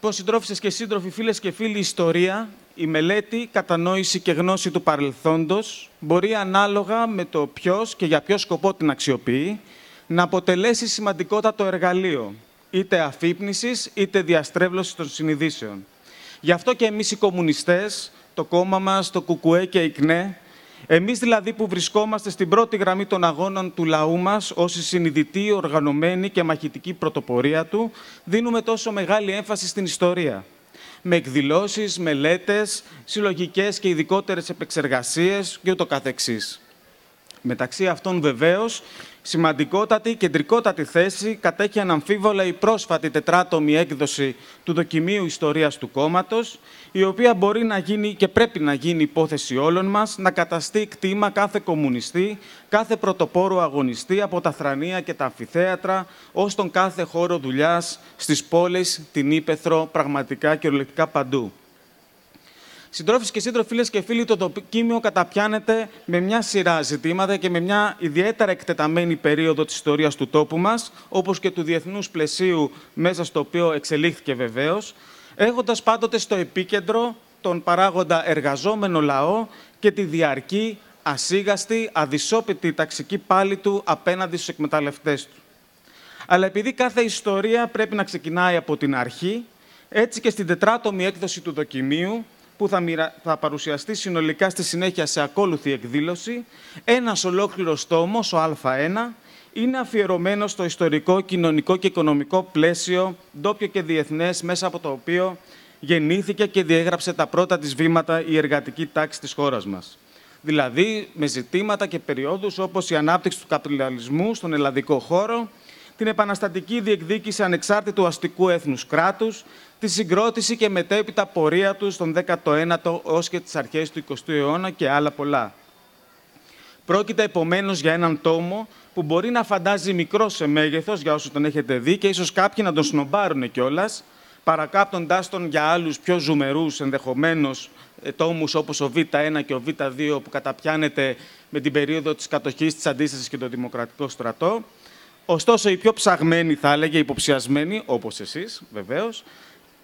Πώς συντρόφισες και σύντροφοι, φίλες και φίλοι, η ιστορία, η μελέτη, κατανόηση και γνώση του παρελθόντος μπορεί ανάλογα με το ποιος και για ποιο σκοπό την αξιοποιεί να αποτελέσει σημαντικότατο εργαλείο είτε αφύπνισης είτε διαστρέβλωσης των συνειδήσεων. Γι' αυτό και εμείς οι κομμουνιστές, το κόμμα μας, το ΚΚΕ και η ΚΝΕ, εμείς δηλαδή που βρισκόμαστε στην πρώτη γραμμή των αγώνων του λαού μας, η συνειδητή, οργανωμένη και μαχητική πρωτοπορία του, δίνουμε τόσο μεγάλη έμφαση στην ιστορία. Με εκδηλώσεις, μελέτες, συλλογικές και ειδικότερες επεξεργασίες και ούτω καθεξής. Μεταξύ αυτών βεβαίως Σημαντικότατη, κεντρικότατη θέση κατέχει αναμφίβολα η πρόσφατη τετράτομη έκδοση του Δοκιμίου Ιστορίας του Κόμματος, η οποία μπορεί να γίνει και πρέπει να γίνει υπόθεση όλων μας, να καταστεί κτήμα κάθε κομμουνιστή, κάθε πρωτοπόρο αγωνιστή από τα θρανία και τα αμφιθέατρα, ως τον κάθε χώρο δουλειάς, στις πόλεις, την Ήπεθρο, πραγματικά και ορλεκτικά παντού. Συντρόφοι και σύντροφοι, φίλες και φίλοι, το δοκίμιο καταπιάνεται με μια σειρά ζητήματα και με μια ιδιαίτερα εκτεταμένη περίοδο της ιστορίας του τόπου μας, όπως και του διεθνούς πλαισίου μέσα στο οποίο εξελίχθηκε βεβαίως, έχοντας πάντοτε στο επίκεντρο τον παράγοντα εργαζόμενο λαό και τη διαρκή, ασίγαστη, αδυσόπιτη ταξική πάλη του απέναντι στους εκμεταλλευτές του. Αλλά επειδή κάθε ιστορία πρέπει να ξεκινάει από την αρχή, έτσι και στην τετράτομη έκδοση του δοκιμίου, που θα, θα παρουσιαστεί συνολικά στη συνέχεια σε ακόλουθη εκδήλωση. ένας ολόκληρος τόμος, ο Α1, είναι αφιερωμένο στο ιστορικό, κοινωνικό και οικονομικό πλαίσιο, ντόπιο και διεθνές, μέσα από το οποίο γεννήθηκε και διέγραψε τα πρώτα της βήματα η εργατική τάξη της χώρας μας. Δηλαδή με ζητήματα και περιόδους όπως η ανάπτυξη του καπιταλισμού στον ελλαδικό χώρο, την επαναστατική διεκδίκηση ανεξάρτητου αστικού έθνους κράτους, τη συγκρότηση και μετέπειτα πορεία τους στον 19ο έως και τις αρχές του 20ου αιώνα και άλλα πολλά. Πρόκειται επομένως, για έναν τόμο που μπορεί να φαντάζει μικρό σε μέγεθος, για όσους τον έχετε δει και ίσως κάποιοι να τον σνομπάρουν κιόλας, παρακάπτοντάς τον για άλλους πιο ζουμερούς ενδεχομένως ε, τόμους... όπως ο Β1 και ο Β2 που καταπιάνεται με την περίοδο της κατοχής της αντίστασης και το Δημοκρατικό Στρατό. Ωστόσο, οι πιο ψαγμένοι, θα έλεγε, υποψιασμένοι, όπως εσείς βεβαίως,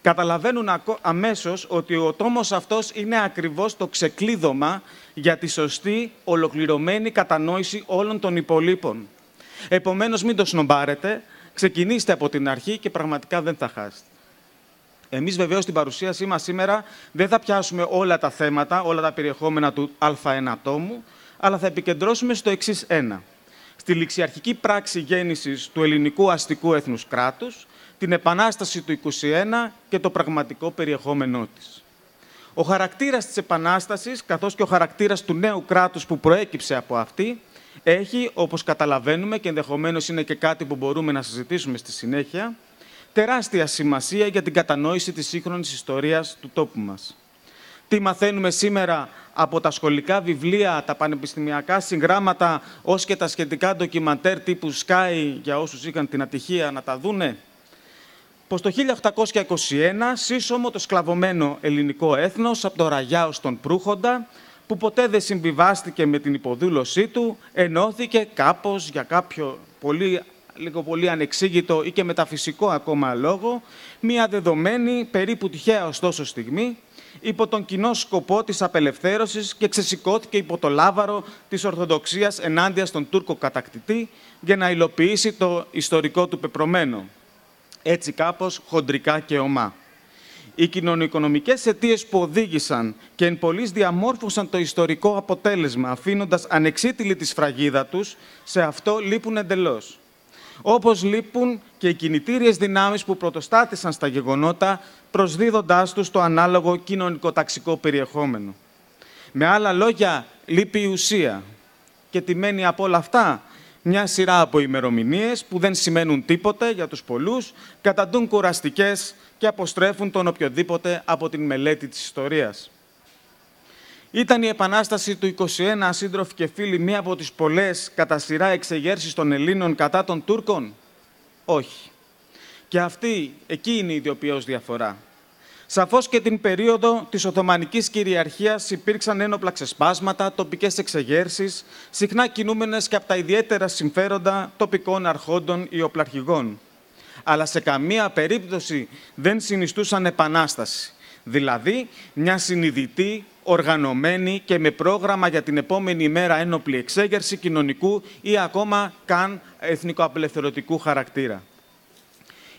καταλαβαίνουν αμέσως ότι ο τόμος αυτός είναι ακριβώς το ξεκλείδωμα για τη σωστή, ολοκληρωμένη κατανόηση όλων των υπολείπων. Επομένως, μην το σνομπάρετε, ξεκινήστε από την αρχή και πραγματικά δεν θα χάσετε. Εμείς βεβαίως στην παρουσίασή μας σήμερα δεν θα πιάσουμε όλα τα θέματα, όλα τα περιεχόμενα του α1 τόμου, αλλά θα επικεντρώσουμε στο εξής ένα. Στη ληξιαρχική πράξη γέννησης του ελληνικού αστικού έθνους κράτους, την Επανάσταση του 21 και το πραγματικό περιεχόμενό της. Ο χαρακτήρας της Επανάστασης, καθώς και ο χαρακτήρας του νέου κράτους που προέκυψε από αυτή, έχει, όπως καταλαβαίνουμε και ενδεχομένως είναι και κάτι που μπορούμε να συζητήσουμε στη συνέχεια, τεράστια σημασία για την κατανόηση της σύγχρονης ιστορίας του τόπου μας. Τι μαθαίνουμε σήμερα από τα σχολικά βιβλία, τα πανεπιστημιακά συγγράμματα, ως και τα σχετικά ντοκιμαντέρ τύπου Sky, για όσους είχαν την ατυχία να τα δούνε, πως το 1821 σύσσωμο το σκλαβωμένο ελληνικό έθνος από το Ραγιάο στον Προύχοντα, που ποτέ δεν συμβιβάστηκε με την υποδούλωσή του, ενώθηκε κάπως για κάποιο πολύ, λίγο πολύ ανεξήγητο ή και μεταφυσικό ακόμα λόγο, μια δεδομένη, περίπου τυχαία ωστόσο στιγμή, υπό τον κοινό σκοπό της απελευθέρωσης και ξεσηκώθηκε υπό το λάβαρο της Ορθοδοξίας ενάντια στον Τούρκο κατακτητή για να υλοποιήσει το ιστορικό του πεπρωμένο έτσι κάπως χοντρικά και ομά. Οι κοινωνικονομικές αιτίες που οδήγησαν και εν πολλής διαμόρφωσαν το ιστορικό αποτέλεσμα, αφήνοντας ανεξίτηλη τη σφραγίδα τους, σε αυτό λείπουν εντελώς. Όπως λείπουν και οι κινητήριες δυνάμεις που πρωτοστάτησαν στα γεγονότα, προσδίδοντάς τους το ανάλογο κοινωνικοταξικό περιεχόμενο. Με άλλα λόγια, λείπει η ουσία. Και μένει από όλα αυτά, μια σειρά από ημερομηνίες που δεν σημαίνουν τίποτε για τους πολλούς, καταντούν κουραστικές και αποστρέφουν τον οποιοδήποτε από την μελέτη της ιστορίας. Ήταν η Επανάσταση του 21, σύντροφοι και φίλοι, μία από τις πολλές κατά σειρά εξεγέρσεις των Ελλήνων κατά των Τούρκων. Όχι. Και αυτή, εκεί είναι η ιδιοποιώς διαφορά. Σαφώς και την περίοδο της Οθωμανικής κυριαρχίας υπήρξαν ένοπλα ξεσπάσματα, τοπικές εξεγέρσεις, συχνά κινούμενες και από τα ιδιαίτερα συμφέροντα τοπικών αρχόντων ή οπλαρχηγών. Αλλά σε καμία περίπτωση δεν συνιστούσαν επανάσταση. Δηλαδή, μια συνειδητή, οργανωμένη και με πρόγραμμα για την επόμενη μέρα ένοπλη εξέγερση κοινωνικού ή ακόμα καν εθνικοαπελευθερωτικού χαρακτήρα.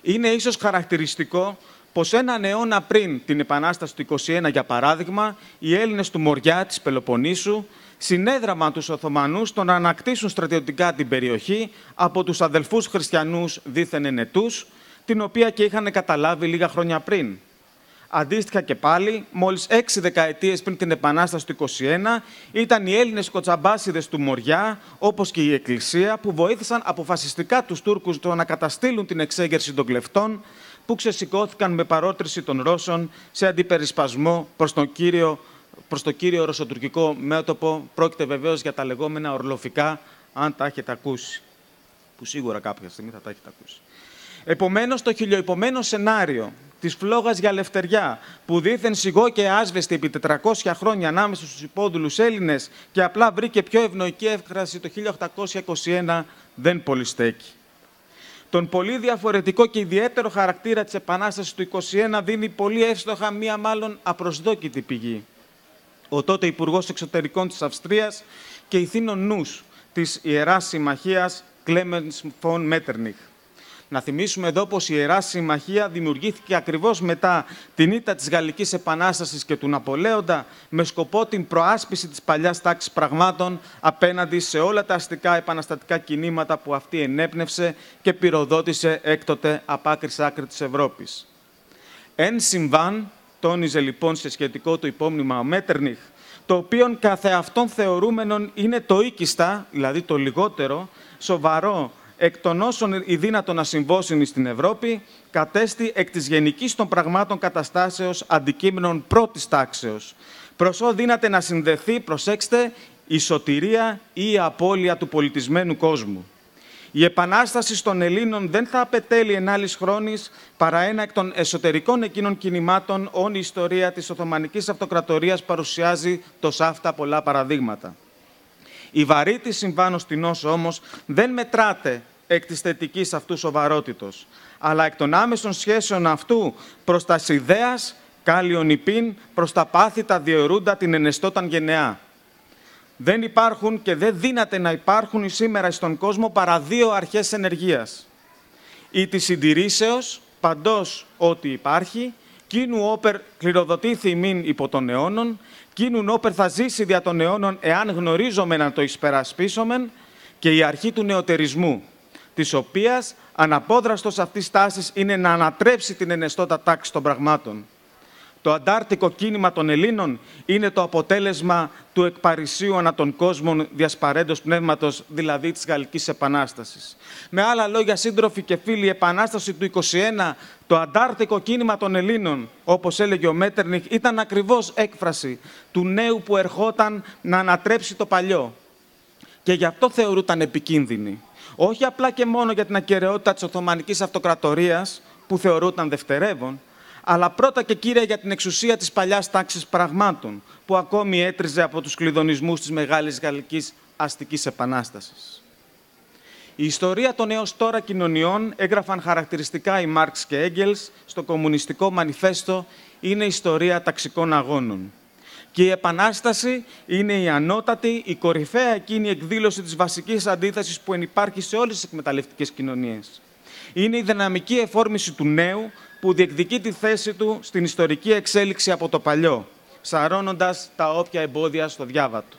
Είναι ίσως χαρακτηριστικό πως έναν αιώνα πριν την Επανάσταση του 21, για παράδειγμα, οι Έλληνες του Μοριά, της Πελοποννήσου, συνέδραμαν τους Οθωμανούς στο να ανακτήσουν στρατιωτικά την περιοχή από τους αδελφούς χριστιανούς δίθεν ενετούς, την οποία και είχαν καταλάβει λίγα χρόνια πριν. Αντίστοιχα και πάλι, μόλις έξι δεκαετίες πριν την Επανάσταση του 21, ήταν οι Έλληνες κοτσαμπάσιδες του Μοριά, όπως και η Εκκλησία, που βοήθησαν αποφασιστικά τους Τούρκους το να καταστήλουν την εξέγερση των κλεφτών, που ξεσηκώθηκαν με παρότριση των Ρώσων σε αντιπερισπασμό προς τον κύριο προς το κύριο ρωσοτουρκικό μέτωπο. Πρόκειται βεβαίως για τα λεγόμενα ορλοφικά, αν τα έχετε ακούσει. Που σίγουρα κάποια στιγμή θα τα έχετε ακούσει. Επομένως, το χιλιοϊπωμένο σενάριο της φλόγας για λευτεριά, που δήθεν σιγό και άσβεστη επί 400 χρόνια ανάμεσα στους υπόδουλους Έλληνες και απλά βρήκε πιο ευνοϊκή έκφραση το 1821, δεν πολυστέκει. Τον πολύ διαφορετικό και ιδιαίτερο χαρακτήρα της Επανάστασης του 1921 δίνει πολύ εύστοχα μία μάλλον απροσδόκητη πηγή. Ο τότε υπουργός Εξωτερικών της Αυστρίας και θήνο νους της Ιεράς Συμμαχίας Κλέμενς Φον Μέτερνιχ. Να θυμίσουμε εδώ πως η Ιερά Συμμαχία δημιουργήθηκε ακριβώς μετά την ήττα της Γαλλικής Επανάστασης και του Ναπολέοντα με σκοπό την προάσπιση της παλιάς τάξης πραγμάτων απέναντι σε όλα τα αστικά επαναστατικά κινήματα που αυτή ενέπνευσε και πυροδότησε έκτοτε από άκρη σ' άκρη της Ευρώπης. Εν συμβάν, τόνιζε λοιπόν σε σχετικό του υπόμνημα ο Μέτερνιχ, το οποίο καθεαυτόν θεωρούμενον είναι το οίκιστα, δηλαδή το λιγότερο, σοβαρό εκ των όσων η δύνατο να συμβώσουν στην Ευρώπη, κατέστη εκ της γενικής των πραγμάτων καταστάσεως αντικείμενων πρώτης τάξεως. ό, δύναται να συνδεθεί, προσέξτε, η σωτηρία ή η απώλεια του πολιτισμένου κόσμου. Η επανάσταση των Ελλήνων δεν θα απαιτέλει άλλης χρόνης παρά ένα εκ των εσωτερικών εκείνων κινημάτων όν η ιστορία της Οθωμανικής Αυτοκρατορίας παρουσιάζει τόσα αυτά πολλά παραδείγματα. Η βαρύτη συμβάνω στην νόσο όμως δεν μετράται εκ της θετικής αυτού σοβαρότητος, αλλά εκ των άμεσων σχέσεων αυτού προς τα σιδέας, κάλιον υπήν, προς τα πάθη τα διαιρούντα την ενεστόταν γενεά. Δεν υπάρχουν και δεν δύναται να υπάρχουν σήμερα στον κόσμο παρά δύο αρχές ενεργείας. Η της συντηρήσεως, παντός ό,τι υπάρχει, Κίνου όπερ κληροδοτήθη μην υπό των αιώνων, κίνου όπερ θα ζήσει δια των αιώνων εάν γνωρίζομεν να το εισπερασπίσομεν και η αρχή του νεοτερισμού, της οποίας αναπόδραστος αυτής τάσης είναι να ανατρέψει την ενεστώτα τάξη των πραγμάτων. Το αντάρτικο κίνημα των Ελλήνων είναι το αποτέλεσμα του εκπαρισίου ανά των κόσμων διασπαρέντος πνεύματος, δηλαδή της Γαλλικής Επανάστασης. Με άλλα λόγια, σύντροφοι και φίλοι, η Επανάσταση του 21, το αντάρτικο κίνημα των Ελλήνων, όπως έλεγε ο Μέτερνιχ, ήταν ακριβώς έκφραση του νέου που ερχόταν να ανατρέψει το παλιό. Και γι' αυτό θεωρούταν επικίνδυνη. Όχι απλά και μόνο για την ακαιρεότητα της Οθωμανικής Αυτοκρατορίας, που θεωρούταν δευτερεύον, αλλά πρώτα και κύρια για την εξουσία της παλιάς τάξης πραγμάτων, που ακόμη έτριζε από τους κλειδονισμούς της Μεγάλης Γαλλικής Αστικής Επανάστασης. Η ιστορία των έως τώρα κοινωνιών έγραφαν χαρακτηριστικά οι Μάρξ και Έγγελς στο κομμουνιστικό μανιφέστο «Είναι ιστορία ταξικών αγώνων». Και η Επανάσταση είναι η ανώτατη, η κορυφαία εκείνη εκδήλωση της βασικής αντίθεσης που ενυπάρχει σε όλες τις εκμεταλλευτικές κοινωνίες. Είναι η δυναμική εφόρμηση του νέου, που διεκδικεί τη θέση του στην ιστορική εξέλιξη από το παλιό, σαρώνοντας τα όποια εμπόδια στο διάβατο.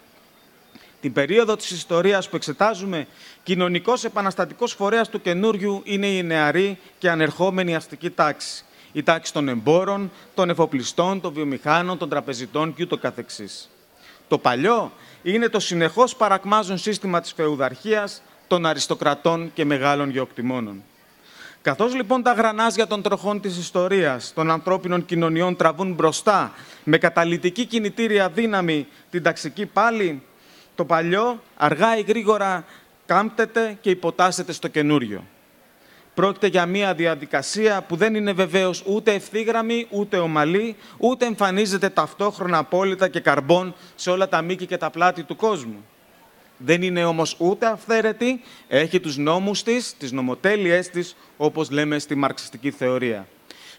Την περίοδο της ιστορίας που εξετάζουμε, κοινωνικός επαναστατικός φορέας του καινούριου είναι η νεαρή και ανερχόμενη αστική τάξη. Η τάξη των εμπόρων, των εφοπλιστών, των βιομηχάνων, των τραπεζιτών και ούτω καθεξής. Το παλιό είναι το συνεχώς παρακμάζον σύστημα της φεουδαρχίας, των αριστοκρατών και μεγάλων γεωκτημόνων. Καθώς λοιπόν τα γρανάζια των τροχών της ιστορίας, των ανθρώπινων κοινωνιών τραβούν μπροστά, με καταλυτική κινητήρια δύναμη την ταξική πάλι, το παλιό αργά ή γρήγορα κάμπτεται και υποτάσσεται στο καινούριο. Πρόκειται για μια διαδικασία που δεν είναι βεβαίως ούτε ευθύγραμμη, ούτε ομαλή, ούτε εμφανίζεται ταυτόχρονα απόλυτα και καρμπών σε όλα τα μήκη και τα πλάτη του κόσμου. Δεν είναι όμως ούτε αυθαίρετη, έχει τους νόμους της, τις νομοτέλειές της, όπως λέμε στη μαρξιστική θεωρία.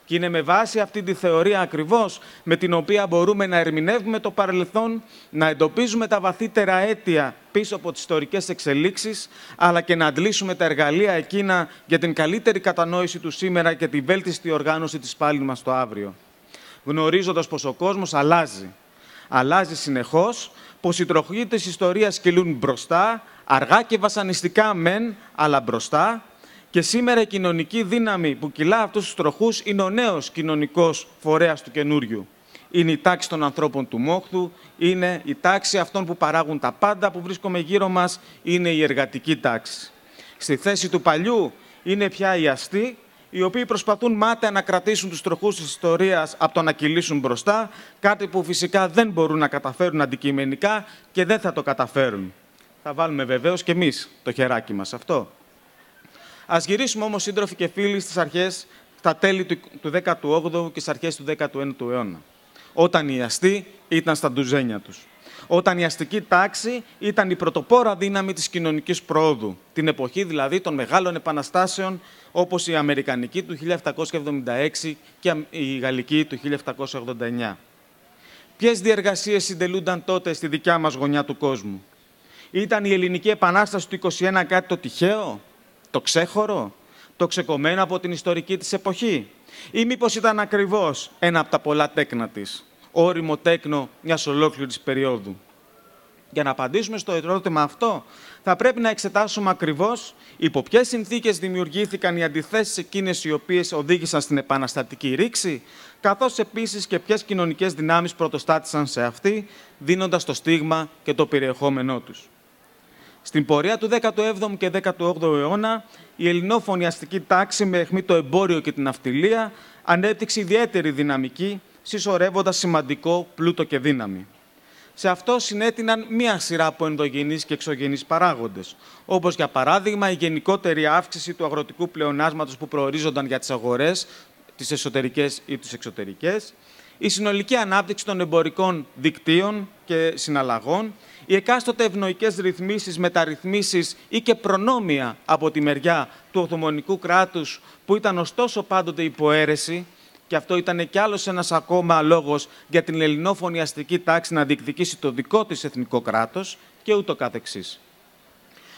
Και είναι με βάση αυτή τη θεωρία ακριβώς με την οποία μπορούμε να ερμηνεύουμε το παρελθόν, να εντοπίζουμε τα βαθύτερα αίτια πίσω από τις ιστορικές εξελίξεις, αλλά και να αντλήσουμε τα εργαλεία εκείνα για την καλύτερη κατανόηση του σήμερα και τη βέλτιστη οργάνωση της πάλι μας το αύριο. Γνωρίζοντας πως ο κόσμος αλλάζει. Αλλάζει συνεχώς πως οι τροχοί της ιστορίας κυλούν μπροστά, αργά και βασανιστικά μεν, αλλά μπροστά, και σήμερα η κοινωνική δύναμη που κυλά αυτούς τους τροχούς είναι ο νέος κοινωνικός φορέας του καινούριου. Είναι η τάξη των ανθρώπων του Μόχθου, είναι η τάξη αυτών που παράγουν τα πάντα που βρίσκομαι γύρω μας, είναι η εργατική τάξη. Στη θέση του παλιού είναι πια η αστή οι οποίοι προσπαθούν μάταια να κρατήσουν τους τροχούς της ιστορίας από το να κυλήσουν μπροστά, κάτι που φυσικά δεν μπορούν να καταφέρουν αντικειμενικά και δεν θα το καταφέρουν. Θα βάλουμε βεβαίως και εμείς το χεράκι μας αυτό. Ας γυρίσουμε όμως, σύντροφοι και φίλοι, στις αρχές, στα τέλη του 18ου και στις αρχές του 19ου αιώνα, όταν οι αστεί ήταν στα ντουζένια τους όταν η αστική τάξη ήταν η πρωτοπόρα δύναμη της κοινωνικής πρόοδου, την εποχή δηλαδή των μεγάλων επαναστάσεων όπως η Αμερικανική του 1776 και η Γαλλική του 1789. Ποιες διεργασίες συντελούνταν τότε στη δικιά μας γωνιά του κόσμου. Ήταν η Ελληνική Επανάσταση του 21 κάτι το τυχαίο, το ξέχωρο, το ξεκομμένο από την ιστορική της εποχή. Ή μήπως ήταν ακριβώς ένα από τα πολλά τέκνα της όριμο τέκνο μιας ολόκληρης περίοδου. Για να απαντήσουμε στο ερώτημα αυτό, θα πρέπει να εξετάσουμε ακριβώς υπό ποιες συνθήκες δημιουργήθηκαν οι αντιθέσεις εκείνες οι οποίες οδήγησαν στην επαναστατική ρήξη, καθώς επίσης και ποιες κοινωνικές δυνάμεις πρωτοστάτησαν σε αυτή, δίνοντας το στίγμα και το περιεχόμενό τους. Στην πορεία του 17ου και 18ου αιώνα, η ελληνόφωνη αστική τάξη με αιχμή το εμπόριο και την αυτιλία ανέπτυξε ιδιαίτερη δυναμική συσσωρεύοντας σημαντικό πλούτο και δύναμη. Σε αυτό συνέτειναν μία σειρά από ενδογενείς και εξωγενείς παράγοντες, όπως για παράδειγμα η γενικότερη αύξηση του αγροτικού πλεονάσματος που προορίζονταν για τις αγορές, τις εσωτερικές ή τις εξωτερικές, η συνολική ανάπτυξη των εμπορικών δικτύων και συναλλαγών, οι εκάστοτε ευνοϊκές ρυθμίσεις, μεταρρυθμίσεις ή και προνόμια από τη μεριά του Οθωμανικού κράτους, που ήταν ωστόσο πάντοτε υποαίρεση και αυτό ήταν κι άλλος ένας ακόμα λόγο για την ελληνόφωνη αστική τάξη να διεκδικήσει το δικό της εθνικό κράτος και ούτω καθεξής.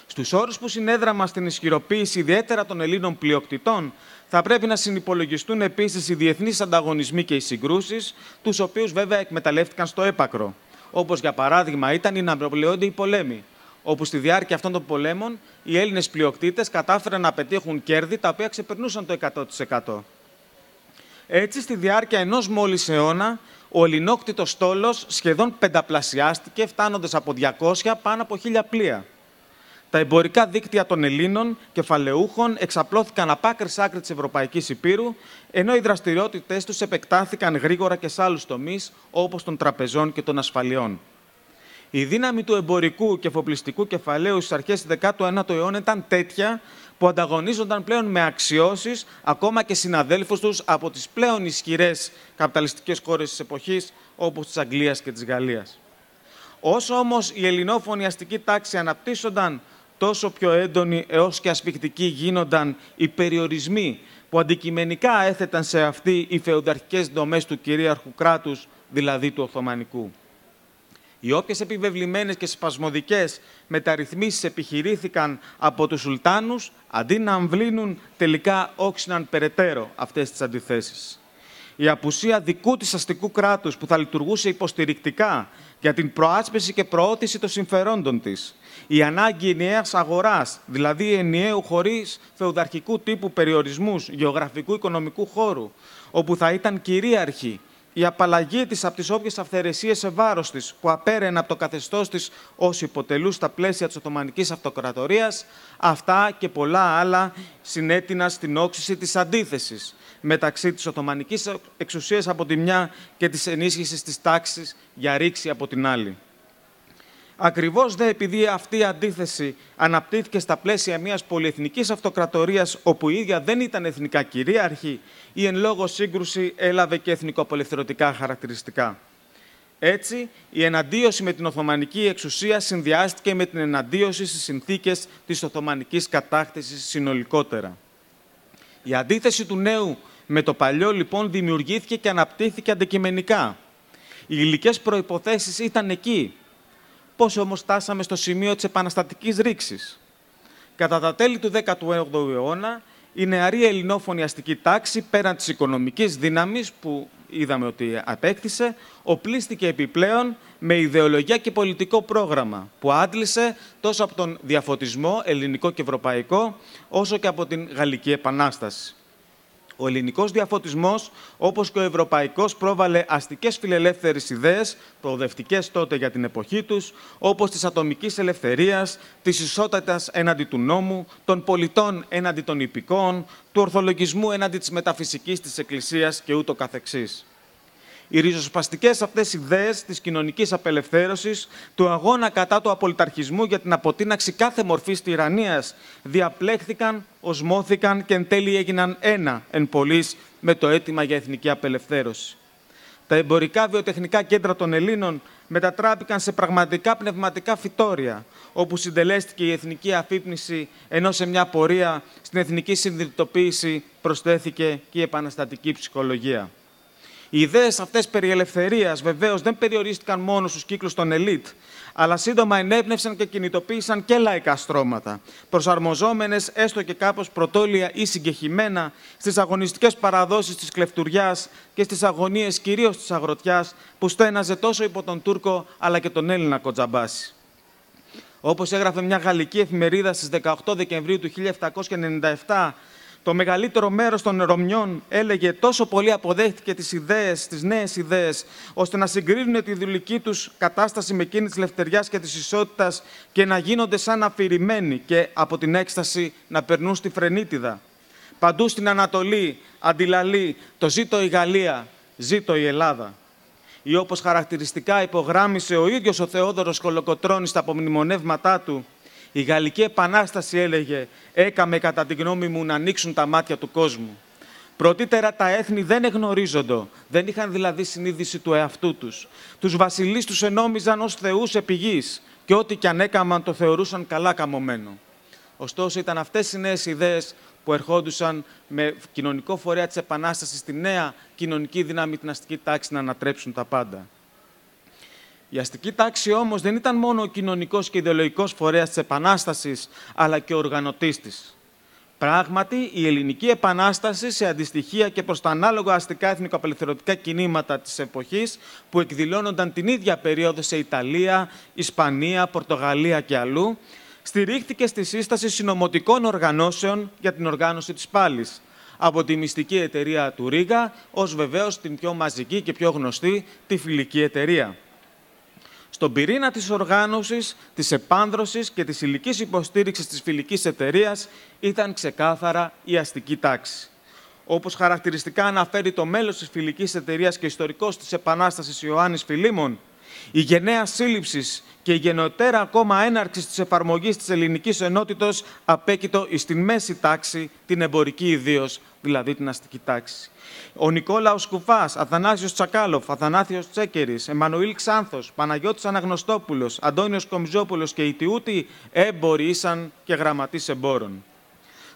Στους όρους που συνέδραμα στην ισχυροποίηση ιδιαίτερα των Ελλήνων πλειοκτητών, θα πρέπει να συνυπολογιστούν επίσης οι διεθνείς ανταγωνισμοί και οι συγκρούσεις, τους οποίους βέβαια εκμεταλλεύτηκαν στο έπακρο. Όπως για παράδειγμα ήταν οι ναυροπλεόντιοι πολέμοι, όπου στη διάρκεια αυτών των πολέμων οι Έλληνες πλειοκτήτες κατάφεραν να πετύχουν κέρδη τα οποία ξεπερνούσαν το 100%. Έτσι, στη διάρκεια ενός μόλις αιώνα, ο ελληνόκτητος τόλος σχεδόν πενταπλασιάστηκε, φτάνοντας από 200 πάνω από 1000 πλοία. Τα εμπορικά δίκτυα των Ελλήνων κεφαλαιούχων εξαπλώθηκαν από άκρη σ' άκρη της Ευρωπαϊκής Υπήρου, ενώ οι δραστηριότητες τους επεκτάθηκαν γρήγορα και σε άλλους τομείς, όπως των τραπεζών και των ασφαλιών. Η δύναμη του εμπορικού και εφοπλιστικού κεφαλαίου στις αρχές του 19ου αιώνα ήταν τέτοια που ανταγωνίζονταν πλέον με αξιώσεις ακόμα και συναδέλφους τους από τις πλέον ισχυρές καπιταλιστικές χώρε της εποχής, όπως της Αγγλίας και της Γαλλίας. Όσο όμως η ελληνόφωνη αστική τάξη αναπτύσσονταν, τόσο πιο έντονη έως και ασφιχτική γίνονταν οι περιορισμοί που αντικειμενικά έθεταν σε αυτή οι φεουδαρχικές δομές του κυρίαρχου κράτους, δηλαδή του Οθωμανικού. Οι όποιες επιβεβλημένες και σπασμωδικές μεταρρυθμίσεις επιχειρήθηκαν από τους Σουλτάνους, αντί να αμβλύνουν, τελικά όξυναν περαιτέρω αυτές τις αντιθέσεις. Η απουσία δικού της αστικού κράτους που θα λειτουργούσε υποστηρικτικά για την προάσπιση και προώθηση των συμφερόντων της. Η ανάγκη ενιαίας αγοράς, δηλαδή ενιαίου χωρίς θεουδαρχικού τύπου περιορισμούς γεωγραφικού οικονομικού χώρου, όπου θα ήταν κυρίαρχη η απαλλαγή της από τις όποιες αυθαιρεσίες σε βάρος της που απέραινε από το καθεστώς της ως υποτελούς στα πλαίσια της Οθωμανικής Αυτοκρατορίας, αυτά και πολλά άλλα συνέτεινα στην όξυση της αντίθεσης μεταξύ της Οθωμανικής εξουσίας από τη μια και της ενίσχυσης της τάξης για ρήξη από την άλλη. Ακριβώς δε επειδή αυτή η αντίθεση αναπτύχθηκε στα πλαίσια μιας πολυεθνικής αυτοκρατορίας όπου η ίδια δεν ήταν εθνικά κυρίαρχη, η εν λόγω σύγκρουση έλαβε και εθνικοπολευθερωτικά χαρακτηριστικά. Έτσι, η εναντίωση με την Οθωμανική εξουσία συνδυάστηκε με την εναντίωση στις συνθήκες της Οθωμανικής κατάκτησης συνολικότερα. Η αντίθεση του νέου με το παλιό λοιπόν δημιουργήθηκε και αναπτύχθηκε αντικειμενικά. Οι υλικές προποθέσει ήταν εκεί, Πώς όμως φτάσαμε στο σημείο της επαναστατικής ρήξης. Κατά τα τέλη του 18ου αιώνα, η νεαρή ελληνόφωνη αστική τάξη, πέραν της οικονομικής δύναμης που είδαμε ότι απέκτησε, οπλίστηκε επιπλέον με ιδεολογία και πολιτικό πρόγραμμα που άντλησε τόσο από τον διαφωτισμό ελληνικό και ευρωπαϊκό, όσο και από την Γαλλική Επανάσταση ο ελληνικός διαφωτισμός, όπως και ο ευρωπαϊκός, πρόβαλε αστικές φιλελεύθερες ιδέες, προοδευτικές τότε για την εποχή τους, όπως της ατομικής ελευθερίας, της ισότητας έναντι του νόμου, των πολιτών έναντι των υπηκών, του ορθολογισμού έναντι της μεταφυσικής της Εκκλησίας και ούτω καθεξής. Οι ριζοσπαστικές αυτές ιδέες της κοινωνικής απελευθέρωσης, του αγώνα κατά του απολυταρχισμού για την αποτείναξη κάθε μορφής τυραννίας, διαπλέχθηκαν, οσμώθηκαν και εν τέλει έγιναν ένα εν πωλή με το αίτημα για εθνική απελευθέρωση. Τα εμπορικά βιοτεχνικά κέντρα των Ελλήνων μετατράπηκαν σε πραγματικά πνευματικά φυτόρια, όπου συντελέστηκε η εθνική αφύπνιση, ενώ σε μια πορεία στην εθνική συνειδητοποίηση προσθέθηκε και η επαναστατική ψυχολογία. Οι ιδέες αυτές περί ελευθερίας βεβαίως δεν περιορίστηκαν μόνο στους κύκλους των ελίτ, αλλά σύντομα ενέπνευσαν και κινητοποίησαν και λαϊκά στρώματα, προσαρμοζόμενες έστω και κάπως πρωτόλια ή συγκεχημένα στις αγωνιστικές παραδόσεις της κλεφτουριάς και στις αγωνίες κυρίως της αγροτιάς που στέναζε τόσο υπό τον Τούρκο αλλά και τον Έλληνα Κοτζαμπάση. Όπως έγραφε μια γαλλική εφημερίδα στις 18 Δεκεμβρίου του 1797 το μεγαλύτερο μέρος των Ρωμιών έλεγε τόσο πολύ αποδέχτηκε τις ιδέες, τις νέες ιδέες, ώστε να συγκρίνουν τη δουλική τους κατάσταση με εκείνη της ελευθεριά και της ισότητας και να γίνονται σαν αφηρημένοι και από την έκσταση να περνούν στη φρενίτιδα. Παντού στην Ανατολή αντιλαλεί το ζήτω η Γαλλία, ζήτω η Ελλάδα ή όπως χαρακτηριστικά υπογράμμισε ο ίδιος ο Θεόδωρος Κολοκοτρώνης στα απομνημονεύματά του, η Γαλλική Επανάσταση έλεγε «Έκαμε κατά τη γνώμη μου να ανοίξουν τα μάτια του κόσμου». Πρωτήτερα τα έθνη δεν εγνωρίζονται, δεν είχαν δηλαδή συνείδηση του εαυτού τους. Τους βασιλείς τους ενόμιζαν ως θεούς επιγής και ό,τι κι αν έκαμαν το θεωρούσαν καλά καμωμένο. Ωστόσο ήταν αυτές οι νέες ιδέες που ερχόντουσαν με κοινωνικό φορέα της Επανάστασης στη νέα κοινωνική δύναμη την αστική τάξη να ανατρέψουν τα πάντα. Η αστική τάξη όμως δεν ήταν μόνο ο κοινωνικός και ιδεολογικός φορέας της Επανάστασης, αλλά και ο οργανωτής της. Πράγματι, η ελληνική επανάσταση σε αντιστοιχεία και προς τα ανάλογα αστικά εθνικοαπελευθερωτικά κινήματα της εποχής που εκδηλώνονταν την ίδια περίοδο σε Ιταλία, Ισπανία, Πορτογαλία και αλλού, στηρίχθηκε στη σύσταση συνωμοτικών οργανώσεων για την οργάνωση της πάλης, από τη μυστική εταιρεία του Ρίγα ως βεβαίως την πιο μαζική και πιο γνωστή, τη φιλική εταιρεία στον πυρήνα της οργάνωσης, της επάνδρωσης και της υλικής υποστήριξης της φιλικής εταιρείας ήταν ξεκάθαρα η αστική τάξη. Όπως χαρακτηριστικά αναφέρει το μέλος της φιλικής εταιρείας και ιστορικός της Επανάστασης Ιωάννης Φιλίμων, η γενναία σύλληψης και η γενοτέρα ακόμα έναρξης της εφαρμογής της ελληνικής ενότητα απέκειτο στην μέση τάξη, την εμπορική ιδίως δηλαδή την αστική τάξη. Ο Νικόλαος Κουφάς, Αθανάσιος Τσακάλοφ, Αθανάσιος Τσέκερης, Εμμανουήλ Ξάνθος, Παναγιώτης Αναγνωστόπουλος, Αντώνιος Κομιζόπουλος και οι Τιούτοι έμποροι ε, ήσαν και γραμματείς εμπόρων.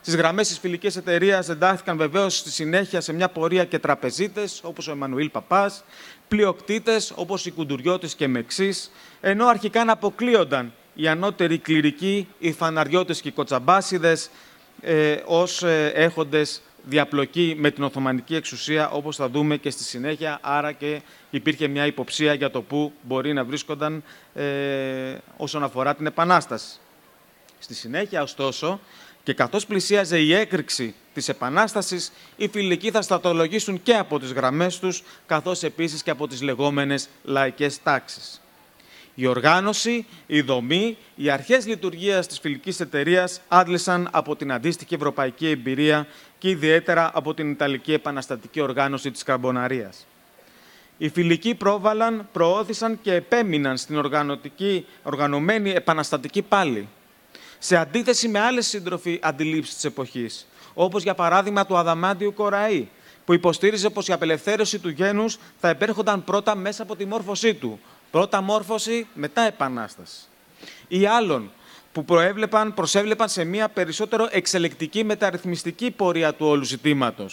Στις γραμμές της φιλικής εταιρείας εντάχθηκαν βεβαίως στη συνέχεια σε μια πορεία και τραπεζίτες όπως ο Εμμανουήλ Παπάς, πλειοκτήτες όπως οι Κουντουριώτες και Μεξής, ενώ αρχικά να αποκλείονταν οι ανώτεροι κληρικοί, οι φαναριώτες και οι κοτσαμπάσιδες ε, ως ε, έχοντες διαπλοκή με την Οθωμανική εξουσία, όπως θα δούμε και στη συνέχεια. Άρα και υπήρχε μια υποψία για το πού μπορεί να βρίσκονταν ε, όσον αφορά την Επανάσταση. Στη συνέχεια, ωστόσο, και καθώς πλησίαζε η έκρηξη της Επανάστασης, οι φιλικοί θα στατολογήσουν και από τις γραμμές τους, καθώς επίσης και από τις λεγόμενες λαϊκές τάξεις. Η οργάνωση, η δομή, οι αρχές λειτουργίας της φιλικής εταιρείας άντλησαν από την αντίστοιχη ευρωπαϊκή εμπειρία και ιδιαίτερα από την Ιταλική Επαναστατική Οργάνωση της Καμποναρία. Οι φιλικοί πρόβαλαν, προώθησαν και επέμειναν στην οργανωτική, οργανωμένη επαναστατική πάλι. Σε αντίθεση με άλλες σύντροφοι αντιλήψεις της εποχής, όπως για παράδειγμα του Αδαμάντιου Κοραή, που υποστήριζε πως η απελευθέρωση του γένους θα επέρχονταν πρώτα μέσα από τη μόρφωσή του, Πρώτα μόρφωση, μετά επανάσταση. Ή άλλων που προέβλεπαν, προσέβλεπαν σε μια περισσότερο εξελεκτική μεταρρυθμιστική πορεία του όλου ζητήματος.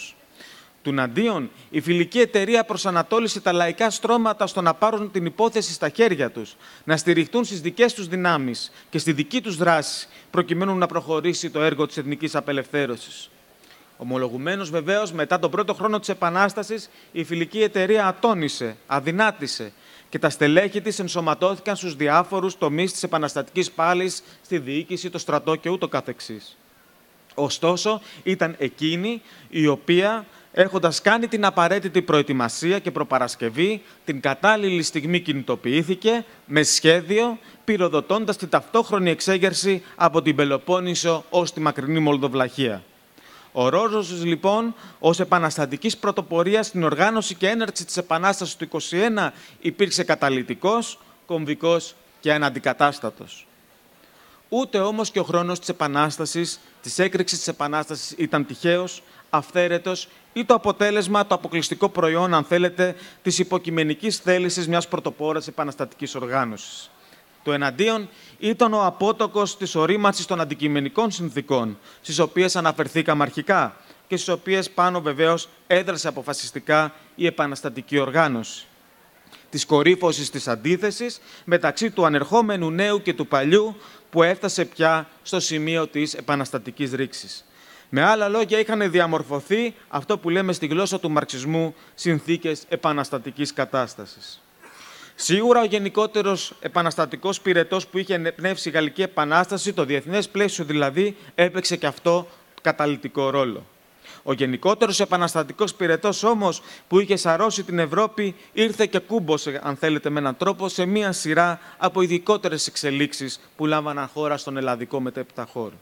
Του αντίον, η φιλική εταιρεία προσανατόλισε τα λαϊκά στρώματα στο να πάρουν την υπόθεση στα χέρια τους, να στηριχτούν στις δικές τους δυνάμεις και στη δική τους δράση, προκειμένου να προχωρήσει το έργο της εθνικής απελευθέρωσης. Ομολογουμένως, βεβαίως, μετά τον πρώτο χρόνο της Επανάστασης, η φιλική εταιρεία ατόνισε, αδυνάτησε και τα στελέχη της ενσωματώθηκαν στους διάφορους τομείς της επαναστατικής πάλης, στη διοίκηση, το στρατό και ούτω καθεξής. Ωστόσο, ήταν εκείνη η οποία, έχοντας κάνει την απαραίτητη προετοιμασία και προπαρασκευή, την κατάλληλη στιγμή κινητοποιήθηκε με σχέδιο, πυροδοτώντας τη ταυτόχρονη εξέγερση από την Πελοπόννησο ως τη μακρινή Μολδοβλαχία. Ο Ρόζος λοιπόν ως επαναστατικής πρωτοπορίας στην οργάνωση και έναρξη της Επανάστασης του 1921 υπήρξε καταλυτικός, κομβικός και αναντικατάστατος. Ούτε όμως και ο χρόνος της Επανάστασης, της έκρηξης της Επανάστασης ήταν τυχαίος, αυθαίρετος ή το αποτέλεσμα, το αποκλειστικό προϊόν, αν θέλετε, της υποκειμενικής θέλησης μιας πρωτοπόρας επαναστατικής οργάνωσης. Το εναντίον ήταν ο απότοκος της ορίμανση των αντικειμενικών συνθήκων, στις οποίες αναφερθήκαμε αρχικά και στις οποίες πάνω βεβαίως έδρασε αποφασιστικά η επαναστατική οργάνωση. Της κορύφωσης της αντίθεσης μεταξύ του ανερχόμενου νέου και του παλιού, που έφτασε πια στο σημείο της επαναστατικής ρήξης. Με άλλα λόγια, είχαν διαμορφωθεί αυτό που λέμε στη γλώσσα του μαρξισμού συνθήκες επαναστατικής κατάστασης. Σίγουρα ο γενικότερος επαναστατικός πυρετός που είχε ενεπνεύσει η Γαλλική Επανάσταση, το διεθνές πλαίσιο δηλαδή, έπαιξε και αυτό καταλητικό ρόλο. Ο γενικότερος επαναστατικός πυρετός όμως που είχε σαρώσει την Ευρώπη ήρθε και κούμποσε, αν θέλετε με έναν τρόπο, σε μία σειρά από ειδικότερες εξελίξεις που λάμβαναν χώρα στον ελλαδικό μετέπειτα χώρο.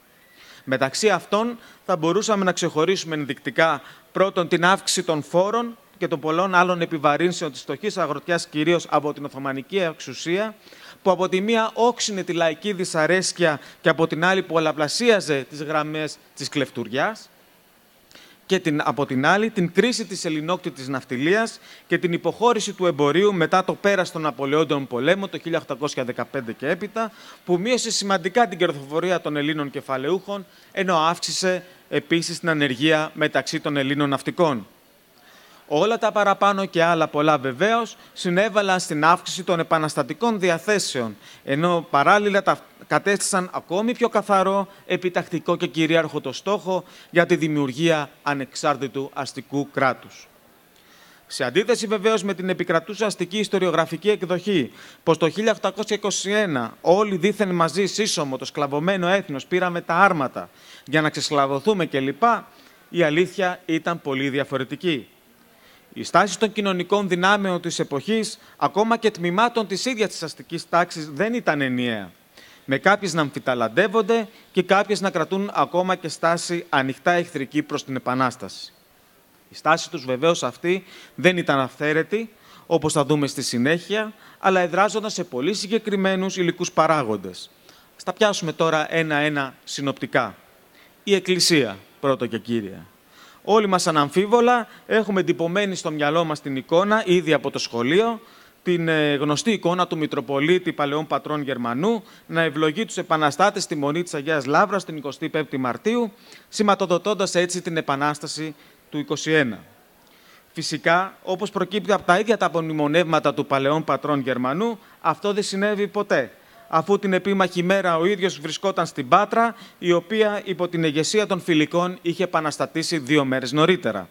Μεταξύ αυτών θα μπορούσαμε να ξεχωρίσουμε ενδεικτικά πρώτον την αύξηση των φόρων και των πολλών άλλων επιβαρύνσεων της στοχή αγροτιάς, κυρίως από την Οθωμανική εξουσία, που από τη μία όξινε τη λαϊκή δυσαρέσκεια και από την άλλη πολλαπλασίαζε τις γραμμές της κλεφτουριάς, και την, από την άλλη την κρίση της ελληνόκτητης ναυτιλίας και την υποχώρηση του εμπορίου μετά το πέρας των Απολεόντων πολέμων το 1815 και έπειτα, που μείωσε σημαντικά την κερδοφορία των Ελλήνων κεφαλαιούχων, ενώ αύξησε επίσης την ανεργία μεταξύ των Ελλήνων ναυτικών. Όλα τα παραπάνω και άλλα πολλά βεβαίως συνέβαλαν στην αύξηση των επαναστατικών διαθέσεων, ενώ παράλληλα τα κατέστησαν ακόμη πιο καθαρό, επιτακτικό και κυρίαρχο το στόχο για τη δημιουργία ανεξάρτητου αστικού κράτους. Σε αντίθεση βεβαίως με την επικρατούσα αστική ιστοριογραφική εκδοχή, πως το 1821 όλοι δίθεν μαζί σύσσωμο το σκλαβωμένο έθνος πήραμε τα άρματα για να ξεσκλαβωθούμε κλπ, η αλήθεια ήταν πολύ διαφορετική. Η στάση των κοινωνικών δυνάμεων της εποχής, ακόμα και τμήματων της ίδιας της αστικής τάξης, δεν ήταν ενιαία. Με κάποιες να αμφιταλαντεύονται και κάποιες να κρατούν ακόμα και στάση ανοιχτά εχθρική προς την Επανάσταση. Η στάση τους βεβαίως αυτή δεν ήταν αυθαίρετη, όπως θα δούμε στη συνέχεια, αλλά εδράζονταν σε πολύ συγκεκριμένους υλικούς παράγοντες. Στα πιάσουμε τώρα ένα-ένα συνοπτικά. Η Εκκλησία, πρώτο και κύρια. Όλοι μας αναμφίβολα έχουμε εντυπωμένη στο μυαλό μας την εικόνα ήδη από το σχολείο, την ε, γνωστή εικόνα του Μητροπολίτη Παλαιών Πατρών Γερμανού να ευλογεί τους επαναστάτες στη Μονή της Αγίας Λαύρας την 25η Μαρτίου, σηματοδοτώντας έτσι την Επανάσταση του 21. Φυσικά, όπως προκύπτει από τα ίδια τα απομνημονεύματα του Παλαιών Πατρών Γερμανού, αυτό δεν συνέβη ποτέ αφού την επίμαχη μέρα ο ίδιος βρισκόταν στην Πάτρα, η οποία υπό την ηγεσία των φιλικών είχε επαναστατήσει δύο μέρες νωρίτερα.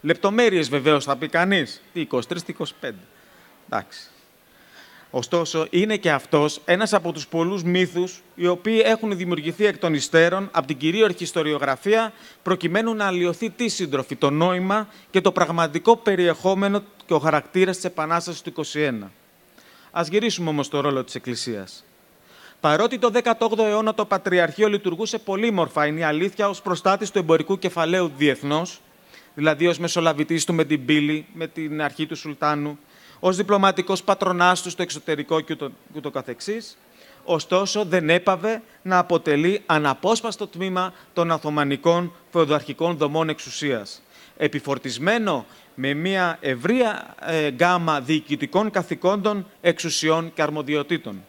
Λεπτομέρειες βεβαίως θα πει κανείς. Τι 23, τι 25. Εντάξει. Ωστόσο, είναι και αυτός ένας από τους πολλούς μύθους οι οποίοι έχουν δημιουργηθεί εκ των υστέρων από την κυρίαρχη ιστοριογραφία προκειμένου να αλλοιωθεί τη σύντροφη, το νόημα και το πραγματικό περιεχόμενο και ο χαρακτήρας της επανάστασης του 21. Ας γυρίσουμε όμως το ρόλο της Εκκλησίας. Παρότι το 18ο αιώνα το Πατριαρχείο λειτουργούσε πολύμορφα, είναι η αλήθεια, ως προστάτης του εμπορικού κεφαλαίου διεθνώς, δηλαδή ως μεσολαβητής του με την πύλη, με την αρχή του Σουλτάνου, ως διπλωματικός πατρονάς του στο εξωτερικό και το, ωστόσο δεν έπαβε να αποτελεί αναπόσπαστο τμήμα των αθωμανικών φεουδαρχικών δομών εξουσίας επιφορτισμένο με μια ευρεία ε, γκάμα διοικητικών καθηκόντων, εξουσιών και αρμοδιοτήτων.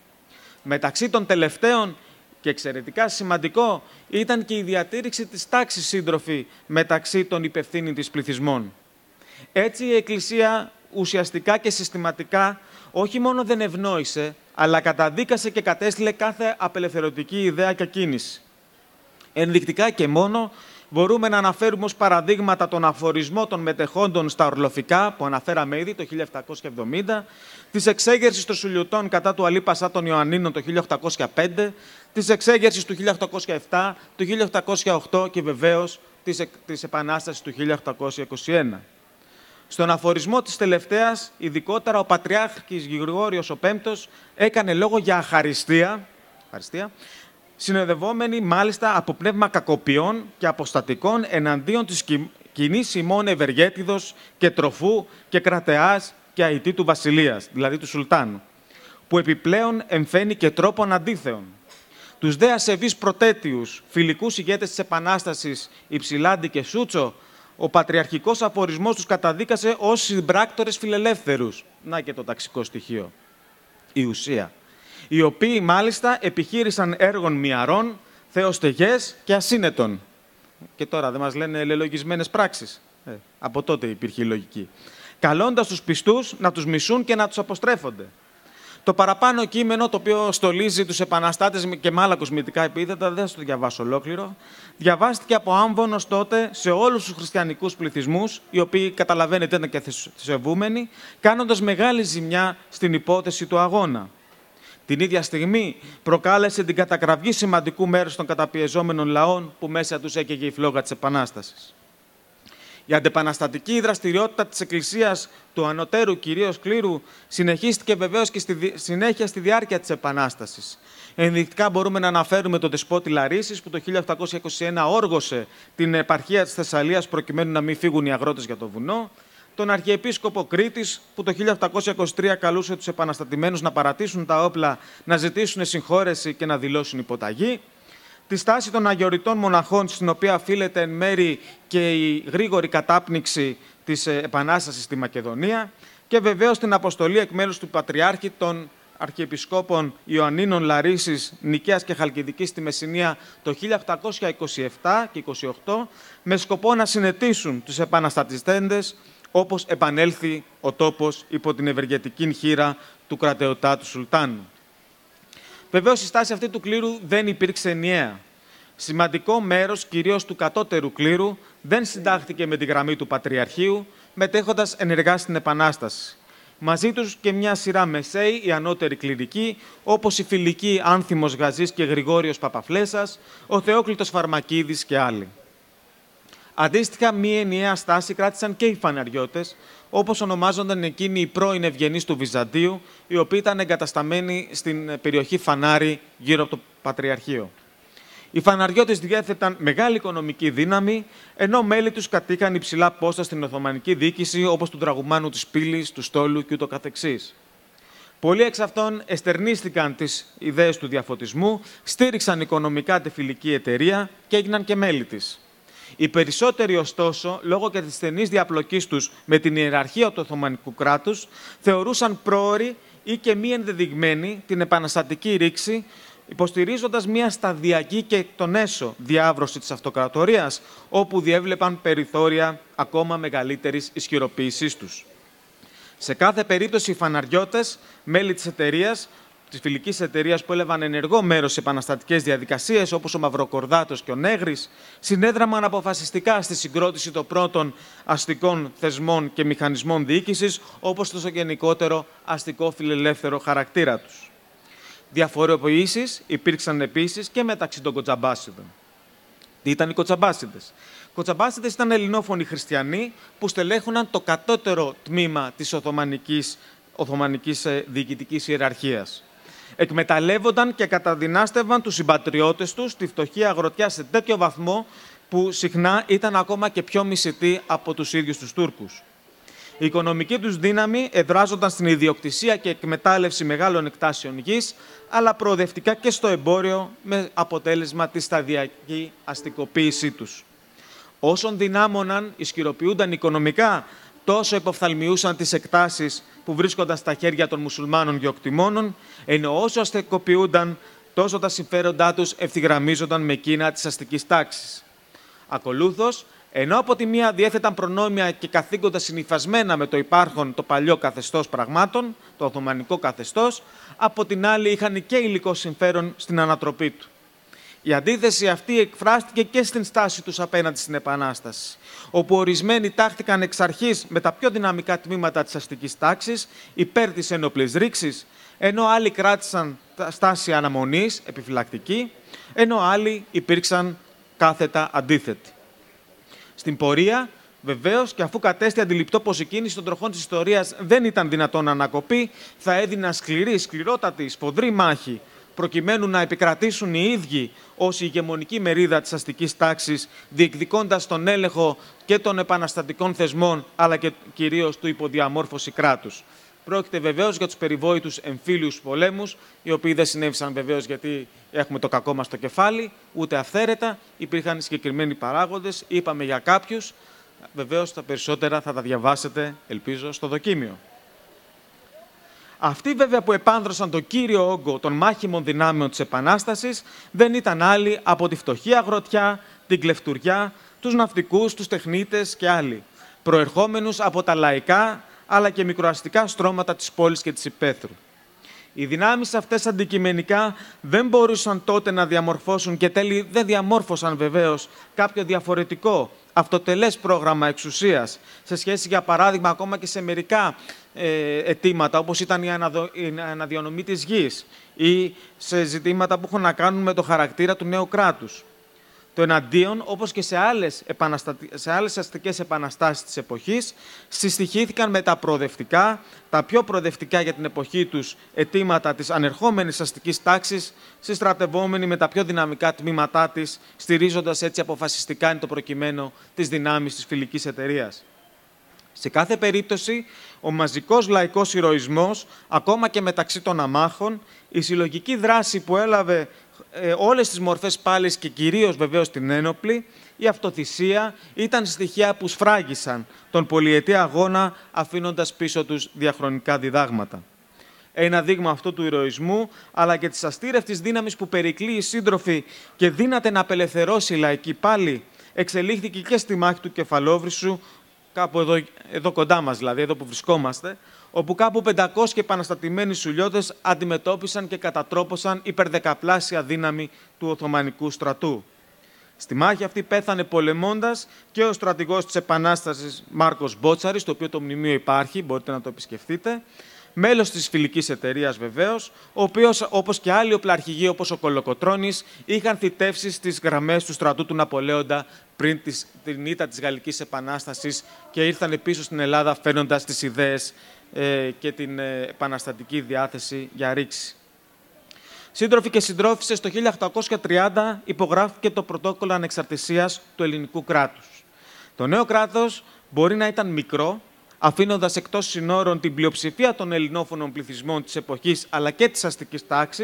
Μεταξύ των τελευταίων και εξαιρετικά σημαντικό ήταν και η διατήρηξη της τάξης σύντροφη μεταξύ των υπευθύνων της πληθυσμών. Έτσι η Εκκλησία ουσιαστικά και συστηματικά όχι μόνο δεν ευνόησε, αλλά καταδίκασε και κατέστειλε κάθε απελευθερωτική ιδέα και κίνηση. Ενδεικτικά και μόνο μπορούμε να αναφέρουμε ως παραδείγματα τον αφορισμό των μετεχόντων στα ορλοφικά, που αναφέραμε ήδη το 1770, της εξέγερσης των Σουλιουτών κατά του Αλή Πασά των Ιωαννίνων το 1805, της εξέγερσης του 1807, του 1808 και βεβαίως της, Επανάστασης του 1821. Στον αφορισμό της τελευταίας, ειδικότερα ο Πατριάρχης Γρηγόριος ο έκανε λόγο για αχαριστία συνοδευόμενη μάλιστα από πνεύμα κακοποιών και αποστατικών εναντίον της κοινής ημών Ευεργέτιδος και Τροφού και Κρατεάς και αητή του Βασιλείας, δηλαδή του Σουλτάνου, που επιπλέον εμφαίνει και τρόπον αντίθεων. Τους δε ασεβείς πρωτέτιους, φιλικούς ηγέτες της Επανάστασης Υψηλάντη και Σούτσο, ο πατριαρχικός αφορισμός τους καταδίκασε ως συμπράκτορες φιλελεύθερους. Να και το ταξικό στοιχείο. Η ουσία οι οποίοι μάλιστα επιχείρησαν έργων μυαρών, θεοστεγές και ασύνετων. Και τώρα δεν μας λένε ελελογισμένες πράξεις. Ε, από τότε υπήρχε η λογική. Καλώντας τους πιστούς να τους μισούν και να τους αποστρέφονται. Το παραπάνω κείμενο, το οποίο στολίζει τους επαναστάτες και μάλα κοσμητικά επίθετα, δεν θα το διαβάσω ολόκληρο, διαβάστηκε από άμβονος τότε σε όλους τους χριστιανικούς πληθυσμούς, οι οποίοι καταλαβαίνετε ήταν και θεσσευούμενοι, κάνοντας μεγάλη ζημιά στην υπόθεση του αγώνα. Την ίδια στιγμή προκάλεσε την κατακραυγή σημαντικού μέρους των καταπιεζόμενων λαών που μέσα τους έκαιγε η φλόγα της Επανάστασης. Η αντεπαναστατική δραστηριότητα της Εκκλησίας του ανωτέρου κυρίως κλήρου συνεχίστηκε βεβαίως και στη συνέχεια στη διάρκεια της Επανάστασης. Ενδεικτικά μπορούμε να αναφέρουμε τον δεσπότη Λαρίσης που το 1821 όργωσε την επαρχία της Θεσσαλίας προκειμένου να μην φύγουν οι αγρότες για το βουνό τον Αρχιεπίσκοπο Κρήτης, που το 1823 καλούσε τους επαναστατημένους να παρατήσουν τα όπλα, να ζητήσουν συγχώρεση και να δηλώσουν υποταγή. Τη στάση των αγιοριτών μοναχών, στην οποία αφήλεται εν μέρη και η γρήγορη κατάπνιξη της ε, επανάστασης στη Μακεδονία και βεβαίως την αποστολή εκ μέρους του Πατριάρχη των Αρχιεπισκόπων Ιωαννίνων Λαρίσης, Νικαίας και Χαλκιδικής στη Μεσσηνία το 1827 και 1828 με σκοπό να συνετήσουν τους επαναστατιστέντες όπως επανέλθει ο τόπος υπό την ευεργετική χείρα του κρατεωτάτου Σουλτάνου. Βεβαίως, η στάση αυτή του κλήρου δεν υπήρξε ενιαία. Σημαντικό μέρος, κυρίως του κατώτερου κλήρου, δεν συντάχθηκε με τη γραμμή του Πατριαρχείου, μετέχοντας ενεργά στην Επανάσταση. Μαζί τους και μια σειρά μεσαίοι, οι ανώτεροι κληρικοί, όπως η φιλική Άνθιμος Γαζής και Γρηγόριος Παπαφλέσας, ο Θεόκλητος Φαρμακίδης και άλλοι. Αντίστοιχα, μία ενιαία στάση κράτησαν και οι φαναριώτε, όπως ονομάζονταν εκείνοι οι πρώην ευγενείς του Βυζαντίου, οι οποίοι ήταν εγκατασταμένοι στην περιοχή Φανάρι γύρω από το Πατριαρχείο. Οι φαναριώτε διέθεταν μεγάλη οικονομική δύναμη, ενώ μέλη τους κατήχαν υψηλά πόστα στην Οθωμανική διοίκηση, όπως του τραγουμάνου της πύλης, του στόλου κ.ο.κ. Πολλοί εξ αυτών εστερνίστηκαν τις ιδέες του διαφωτισμού, στήριξαν οικονομικά τη φιλική εταιρεία και έγιναν και μέλη της. Οι περισσότεροι, ωστόσο, λόγω και της στενής διαπλοκής τους με την ιεραρχία του Οθωμανικού κράτους, θεωρούσαν πρόορη ή και μη ενδεδειγμένη την επαναστατική ρήξη, υποστηρίζοντας μια σταδιακή και τον έσω διάβρωση της αυτοκρατορίας, όπου διέβλεπαν περιθώρια ακόμα μεγαλύτερης ισχυροποίησής τους. Σε κάθε περίπτωση, οι φαναριώτες, μέλη της εταιρείας, της φιλικής εταιρείας που έλαβαν ενεργό μέρος σε επαναστατικές διαδικασίες, όπως ο Μαυροκορδάτος και ο Νέγρης, συνέδραμαν αποφασιστικά στη συγκρότηση των πρώτων αστικών θεσμών και μηχανισμών διοίκησης, όπως το γενικότερο αστικό φιλελεύθερο χαρακτήρα τους. Διαφοροποιήσεις υπήρξαν επίσης και μεταξύ των κοτσαμπάσιδων. Τι ήταν οι κοτσαμπάσιδες. Κοτσαμπάσιδες ήταν ελληνόφωνοι χριστιανοί που στελέχωναν το κατώτερο τμήμα της Οθωμανικής Οθωμανικής ε, διοικητικής ιεραρχίας εκμεταλλεύονταν και καταδυνάστευαν τους συμπατριώτες τους τη φτωχή αγροτιά σε τέτοιο βαθμό που συχνά ήταν ακόμα και πιο μισητή από τους ίδιους τους Τούρκους. Η οικονομική τους δύναμη εδράζονταν στην ιδιοκτησία και εκμετάλλευση μεγάλων εκτάσεων γης, αλλά προοδευτικά και στο εμπόριο με αποτέλεσμα τη σταδιακή αστικοποίησή τους. Όσων δυνάμωναν, ισχυροποιούνταν οικονομικά, τόσο υποφθαλμιούσαν τις εκτάσεις που βρίσκονταν στα χέρια των μουσουλμάνων γεωκτημόνων, ενώ όσο αστεκοποιούνταν, τόσο τα συμφέροντά τους ευθυγραμμίζονταν με εκείνα της αστικής τάξης. Ακολούθως, ενώ από τη μία διέθεταν προνόμια και καθήκοντα συνειφασμένα με το υπάρχον το παλιό καθεστώς πραγμάτων, το Οθωμανικό καθεστώς, από την άλλη είχαν και υλικό συμφέρον στην ανατροπή του. Η αντίθεση αυτή εκφράστηκε και στην στάση τους απέναντι στην Επανάσταση, όπου ορισμένοι τάχτηκαν εξ αρχής με τα πιο δυναμικά τμήματα της αστικής τάξης υπέρ της ενόπλης ρήξης, ενώ άλλοι κράτησαν στάση αναμονής, επιφυλακτική, ενώ άλλοι υπήρξαν κάθετα αντίθετοι. Στην πορεία, Βεβαίως, και αφού κατέστη αντιληπτό πως η κίνηση των τροχών της ιστορίας δεν ήταν δυνατόν να ανακοπεί, θα έδινα σκληρή, σκληρότατη, σφοδρή μάχη προκειμένου να επικρατήσουν οι ίδιοι ως η ηγεμονική μερίδα της αστικής τάξης, διεκδικώντας τον έλεγχο και των επαναστατικών θεσμών, αλλά και κυρίως του υποδιαμόρφωση κράτους. Πρόκειται βεβαίως για τους περιβόητους εμφύλιους πολέμους, οι οποίοι δεν συνέβησαν βεβαίως γιατί έχουμε το κακό μας στο κεφάλι, ούτε αυθαίρετα, υπήρχαν συγκεκριμένοι παράγοντες, είπαμε για κάποιους, βεβαίως τα περισσότερα θα τα διαβάσετε, ελπίζω, στο δοκίμιο. Αυτοί βέβαια που επάνδρωσαν το κύριο όγκο των μάχημων δυνάμεων της Επανάστασης δεν ήταν άλλοι από τη φτωχή αγροτιά, την κλεφτουριά, τους ναυτικούς, τους τεχνίτες και άλλοι, προερχόμενους από τα λαϊκά αλλά και μικροαστικά στρώματα της πόλης και της υπαίθρου. Οι δυνάμεις αυτές αντικειμενικά δεν μπορούσαν τότε να διαμορφώσουν και τέλει δεν διαμόρφωσαν βεβαίως κάποιο διαφορετικό αυτοτελές πρόγραμμα εξουσίας σε σχέση για παράδειγμα ακόμα και σε μερικά ε, αιτήματα, όπως ήταν η, αναδο... η αναδιανομή της γης ή σε ζητήματα που έχουν να κάνουν με το χαρακτήρα του νέου κράτους. Το εναντίον, όπως και σε άλλες, επαναστα... σε άλλες αστικές επαναστάσεις της εποχής, συστοιχήθηκαν με τα προοδευτικά, τα πιο προοδευτικά για την εποχή τους αιτήματα της ανερχόμενης αστικής τάξης, συστρατευόμενη με τα πιο δυναμικά τμήματά της, στηρίζοντας έτσι αποφασιστικά είναι το προκειμένο της δυνάμεις της φιλικής εταιρείας. Σε κάθε περίπτωση, ο μαζικός λαϊκός ηρωισμός, ακόμα και μεταξύ των αμάχων, η συλλογική δράση που έλαβε ε, όλες τις μορφές πάλης και κυρίως βεβαίως την ένοπλη, η αυτοθυσία ήταν στοιχεία που σφράγισαν τον πολυετή αγώνα αφήνοντας πίσω τους διαχρονικά διδάγματα. Ένα δείγμα αυτού του ηρωισμού, αλλά και της αστήρευτης δύναμης που περικλεί η σύντροφη και δύναται να απελευθερώσει η λαϊκή πάλι, εξελίχθηκε και στη μάχη του κάπου εδώ, εδώ κοντά μας δηλαδή, εδώ που βρισκόμαστε, όπου κάπου 500 επαναστατημένοι σουλιώτες αντιμετώπισαν και κατατρόπωσαν υπερδεκαπλάσια δύναμη του Οθωμανικού στρατού. Στη μάχη αυτή πέθανε πολεμώντας και ο στρατηγός της Επανάστασης Μάρκος Μπότσαρης, το οποίο το μνημείο υπάρχει, μπορείτε να το επισκεφτείτε, μέλος της φιλικής εταιρείας βεβαίως, ο οποίος, όπως και άλλοι οπλαρχηγοί όπως ο Κολοκοτρώνης, είχαν θητεύσεις στις γραμμές του στρατού του Ναπολέοντα πριν της, την ήττα της Γαλλικής Επανάστασης και ήρθαν πίσω στην Ελλάδα φέρνοντας τις ιδέες ε, και την ε, επαναστατική διάθεση για ρήξη. Σύντροφοι και συντρόφισε, το 1830 υπογράφηκε το πρωτόκολλο ανεξαρτησίας του ελληνικού κράτους. Το νέο κράτος μπορεί να ήταν μικρό, αφήνοντας εκτός συνόρων την πλειοψηφία των ελληνόφωνων πληθυσμών της εποχής αλλά και της αστικής τάξης,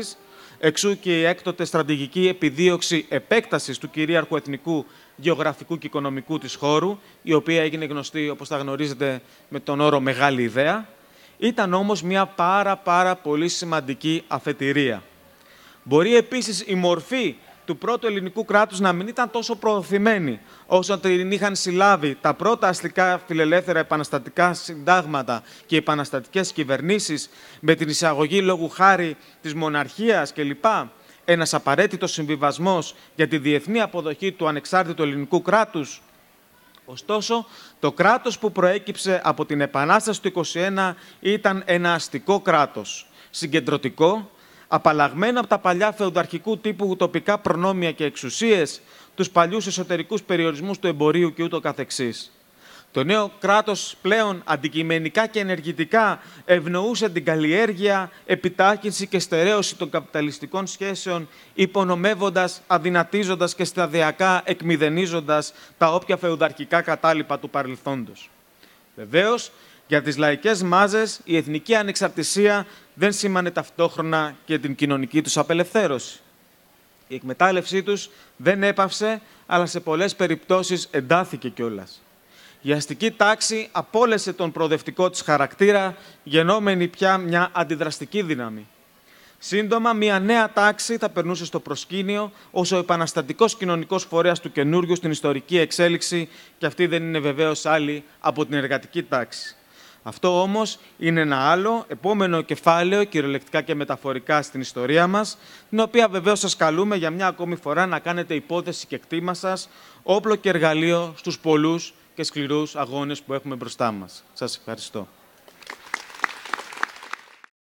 εξού και η έκτοτε στρατηγική επιδίωξη επέκτασης του κυρίαρχου εθνικού γεωγραφικού και οικονομικού της χώρου, η οποία έγινε γνωστή, όπως τα γνωρίζετε, με τον όρο Μεγάλη Ιδέα, ήταν όμως μια πάρα, πάρα πολύ σημαντική αφετηρία. Μπορεί επίσης η μορφή του πρώτου ελληνικού κράτους να μην ήταν τόσο προωθημένη όσο την είχαν συλλάβει τα πρώτα αστικά φιλελεύθερα επαναστατικά συντάγματα και οι επαναστατικές κυβερνήσεις με την εισαγωγή λόγου χάρη της μοναρχίας κλπ. Ένας απαραίτητος συμβιβασμός για τη διεθνή αποδοχή του ανεξάρτητου ελληνικού κράτους. Ωστόσο, το κράτος που προέκυψε από την Επανάσταση του 1921 ήταν ένα αστικό κράτος, συγκεντρωτικό, απαλλαγμένα από τα παλιά φεουδαρχικού τύπου τοπικά προνόμια και εξουσίες, τους παλιούς εσωτερικούς περιορισμούς του εμπορίου και ούτω Το νέο κράτος πλέον αντικειμενικά και ενεργητικά ευνοούσε την καλλιέργεια, επιτάχυνση και στερέωση των καπιταλιστικών σχέσεων, υπονομεύοντας, αδυνατίζοντας και σταδιακά εκμηδενίζοντας τα όποια φεουδαρχικά κατάλοιπα του παρελθόντος. Βεβαίως, για τις λαϊκές μάζες η εθνική ανεξαρτησία δεν σήμανε ταυτόχρονα και την κοινωνική τους απελευθέρωση. Η εκμετάλλευσή τους δεν έπαυσε, αλλά σε πολλές περιπτώσεις εντάθηκε κιόλας. Η αστική τάξη απόλεσε τον προοδευτικό της χαρακτήρα, γενόμενη πια μια αντιδραστική δύναμη. Σύντομα, μια νέα τάξη θα περνούσε στο προσκήνιο ως ο επαναστατικός κοινωνικός φορέας του καινούριου στην ιστορική εξέλιξη και αυτή δεν είναι βεβαίως άλλη από την εργατική τάξη. Αυτό όμως είναι ένα άλλο, επόμενο κεφάλαιο, κυριολεκτικά και μεταφορικά στην ιστορία μας, την οποία βεβαίως σας καλούμε για μια ακόμη φορά να κάνετε υπόθεση και κτήμα σας, όπλο και εργαλείο στους πολλούς και σκληρούς αγώνες που έχουμε μπροστά μας. Σας ευχαριστώ.